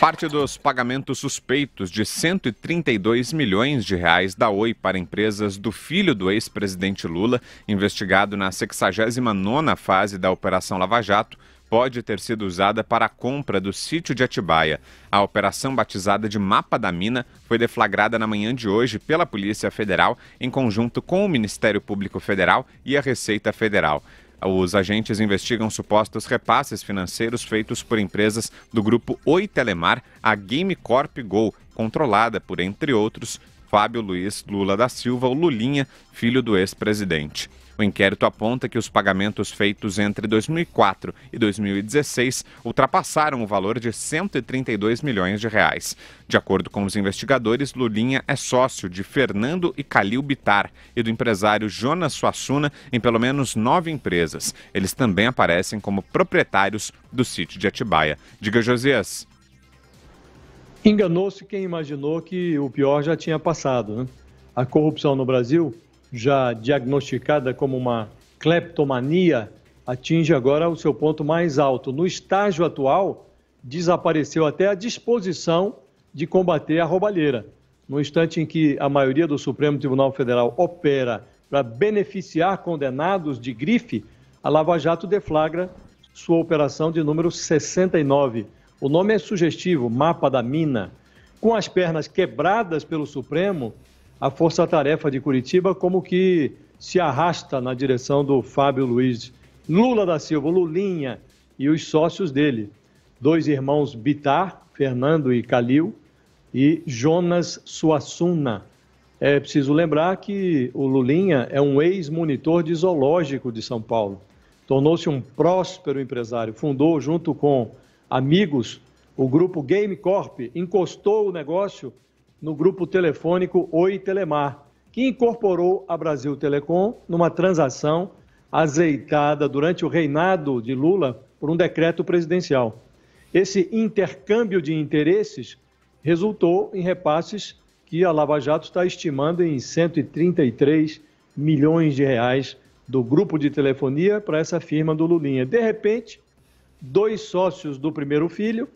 Parte dos pagamentos suspeitos de 132 milhões de reais da Oi para empresas do filho do ex-presidente Lula, investigado na 69ª fase da Operação Lava Jato, pode ter sido usada para a compra do sítio de Atibaia. A operação batizada de Mapa da Mina foi deflagrada na manhã de hoje pela Polícia Federal em conjunto com o Ministério Público Federal e a Receita Federal. Os agentes investigam supostos repasses financeiros feitos por empresas do grupo Oi Telemar à GameCorp Go, controlada por, entre outros, Fábio Luiz Lula da Silva, o Lulinha, filho do ex-presidente. O inquérito aponta que os pagamentos feitos entre 2004 e 2016 ultrapassaram o valor de 132 milhões de reais. De acordo com os investigadores, Lulinha é sócio de Fernando e Calil Bitar e do empresário Jonas Suassuna em pelo menos nove empresas. Eles também aparecem como proprietários do sítio de Atibaia. Diga, Josias. Enganou-se quem imaginou que o pior já tinha passado. Né? A corrupção no Brasil já diagnosticada como uma cleptomania, atinge agora o seu ponto mais alto. No estágio atual, desapareceu até a disposição de combater a roubalheira. No instante em que a maioria do Supremo Tribunal Federal opera para beneficiar condenados de grife, a Lava Jato deflagra sua operação de número 69. O nome é sugestivo, Mapa da Mina. Com as pernas quebradas pelo Supremo, a força-tarefa de Curitiba como que se arrasta na direção do Fábio Luiz Lula da Silva, Lulinha e os sócios dele, dois irmãos Bitar, Fernando e Calil, e Jonas Suassuna. É preciso lembrar que o Lulinha é um ex-monitor de zoológico de São Paulo. Tornou-se um próspero empresário, fundou junto com amigos o grupo Game Corp, encostou o negócio no grupo telefônico Oi Telemar, que incorporou a Brasil Telecom numa transação azeitada durante o reinado de Lula por um decreto presidencial. Esse intercâmbio de interesses resultou em repasses que a Lava Jato está estimando em 133 milhões de reais do grupo de telefonia para essa firma do Lulinha. De repente, dois sócios do primeiro filho,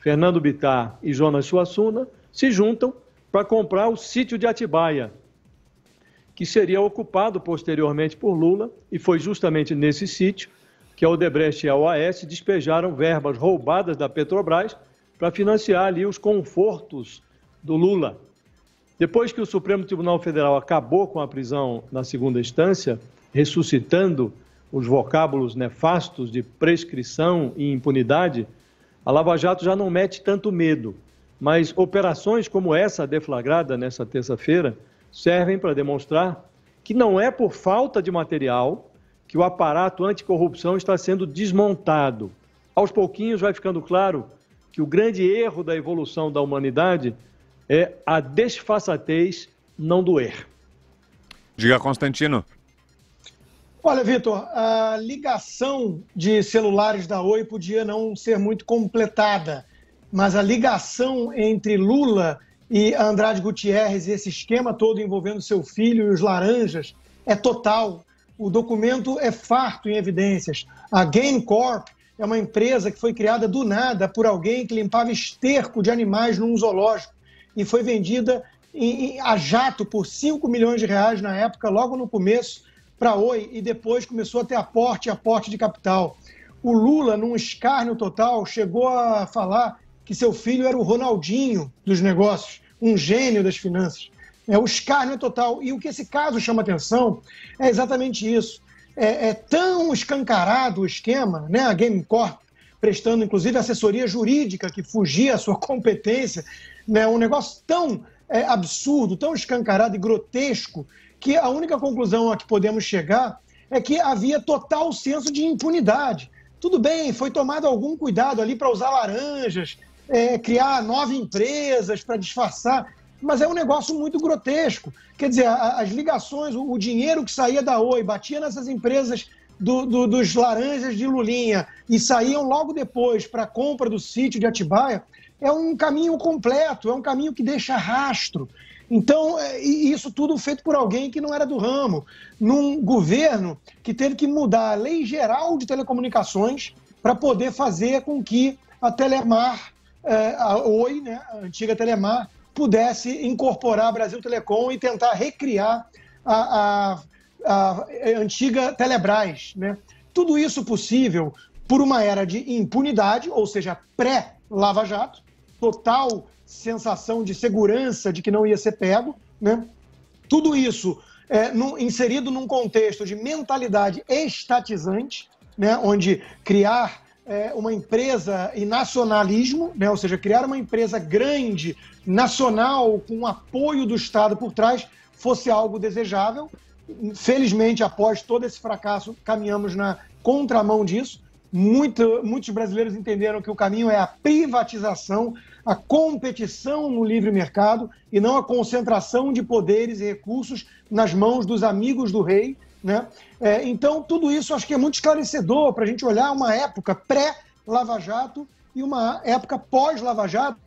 Fernando Bitar e Jonas Suassuna, se juntam para comprar o sítio de Atibaia, que seria ocupado posteriormente por Lula, e foi justamente nesse sítio que a Odebrecht e a OAS despejaram verbas roubadas da Petrobras para financiar ali os confortos do Lula. Depois que o Supremo Tribunal Federal acabou com a prisão na segunda instância, ressuscitando os vocábulos nefastos de prescrição e impunidade, a Lava Jato já não mete tanto medo. Mas operações como essa deflagrada nessa terça-feira servem para demonstrar que não é por falta de material que o aparato anticorrupção está sendo desmontado. Aos pouquinhos vai ficando claro que o grande erro da evolução da humanidade é a desfaçatez não doer. Diga, Constantino. Olha, Vitor, a ligação de celulares da Oi podia não ser muito completada mas a ligação entre Lula e Andrade Gutierrez e esse esquema todo envolvendo seu filho e os laranjas é total. O documento é farto em evidências. A Game Corp é uma empresa que foi criada do nada por alguém que limpava esterco de animais num zoológico e foi vendida em, em, a jato por 5 milhões de reais na época, logo no começo, para Oi, e depois começou a ter aporte aporte de capital. O Lula, num escárnio total, chegou a falar que seu filho era o Ronaldinho dos negócios, um gênio das finanças. É o escárnio total. E o que esse caso chama atenção é exatamente isso. É, é tão escancarado o esquema, né? A GameCorp prestando, inclusive, assessoria jurídica que fugia à sua competência, né? Um negócio tão é, absurdo, tão escancarado e grotesco que a única conclusão a que podemos chegar é que havia total senso de impunidade. Tudo bem, foi tomado algum cuidado ali para usar laranjas, é, criar nove empresas para disfarçar. Mas é um negócio muito grotesco. Quer dizer, a, as ligações, o, o, dinheiro que saía da Oi, batia nessas empresas do, do, dos laranjas de Lulinha e saíam logo depois para a compra do sítio de Atibaia, é um caminho completo, é um caminho que deixa rastro. Então, é, isso tudo feito por alguém que não era do ramo, num governo que teve que mudar a lei geral de telecomunicações para poder fazer com que a Telemar é, a Oi, né, a antiga Telemar, pudesse incorporar a Brasil Telecom e tentar recriar a, a, a antiga Telebrás. Né? Tudo isso possível por uma era de impunidade, ou seja, pré-Lava Jato, total sensação de segurança de que não ia ser pego. Né? Tudo isso é, no, inserido num contexto de mentalidade estatizante, né? onde criar é, uma empresa e nacionalismo, né? ou seja, criar uma empresa grande, nacional, com apoio do Estado por trás, fosse algo desejável. Felizmente, após todo esse fracasso, caminhamos na contramão disso. Muito, muitos brasileiros entenderam que o caminho é a privatização, a competição no livre mercado e não a concentração de poderes e recursos nas mãos dos amigos do rei né? É, então, tudo isso acho que é muito esclarecedor para a gente olhar uma época pré-Lava Jato e uma época pós-Lava Jato,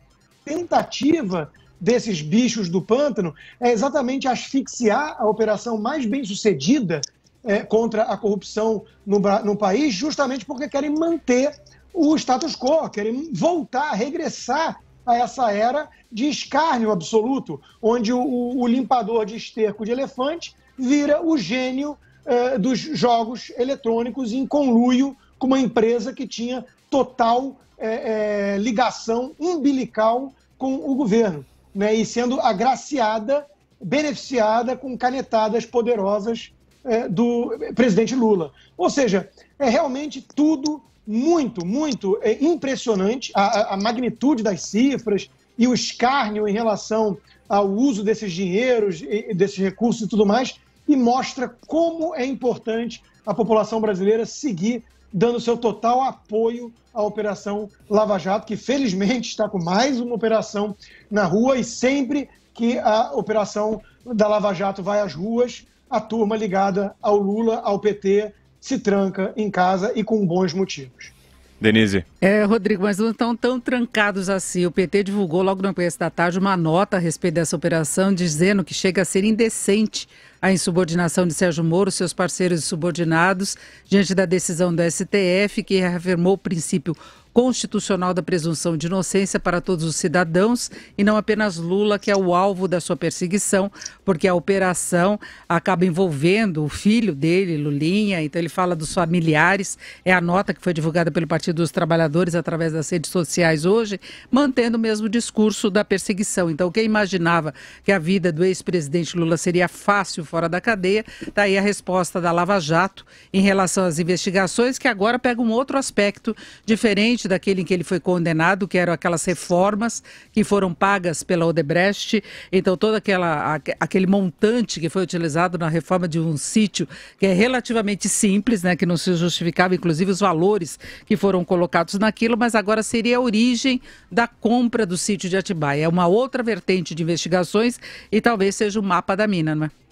tentativa desses bichos do pântano é exatamente asfixiar a operação mais bem sucedida é, contra a corrupção no, no país, justamente porque querem manter o status quo, querem voltar, regressar a essa era de escárnio absoluto, onde o, o, limpador de esterco de elefante vira o gênio eh, dos jogos eletrônicos em conluio com uma empresa que tinha total eh, eh, ligação umbilical com o governo, né? E sendo agraciada, beneficiada com canetadas poderosas eh, do presidente Lula. Ou seja, é realmente tudo muito, muito eh, impressionante a, a magnitude das cifras e o escárnio em relação ao uso desses dinheiros, desses recursos e tudo mais e mostra como é importante a população brasileira seguir dando seu total apoio à Operação Lava Jato, que felizmente está com mais uma operação na rua e sempre que a operação da Lava Jato vai às ruas, a turma ligada ao Lula, ao PT, se tranca em casa e com bons motivos. Denise. É, Rodrigo, mas não estão tão trancados assim. O PT divulgou logo no começo da tarde uma nota a respeito dessa operação, dizendo que chega a ser indecente a insubordinação de Sérgio Moro, seus parceiros e subordinados, diante da decisão do STF, que reafirmou o princípio constitucional da presunção de inocência para todos os cidadãos e não apenas Lula, que é o alvo da sua perseguição, porque a operação acaba envolvendo o filho dele, Lulinha, então ele fala dos familiares, é a nota que foi divulgada pelo Partido dos Trabalhadores através das redes sociais hoje, mantendo o mesmo discurso da perseguição. Então, quem imaginava que a vida do ex-presidente Lula seria fácil fora da cadeia, está aí a resposta da Lava Jato em relação às investigações, que agora pega um outro aspecto diferente diferente daquele em que ele foi condenado, que eram aquelas reformas que foram pagas pela Odebrecht. Então, todo aquela, aquele montante que foi utilizado na reforma de um sítio, que é relativamente simples, né, que não se justificava, inclusive, os valores que foram colocados naquilo, mas agora seria a origem da compra do sítio de Atibaia. É uma outra vertente de investigações e talvez seja o mapa da mina, não é?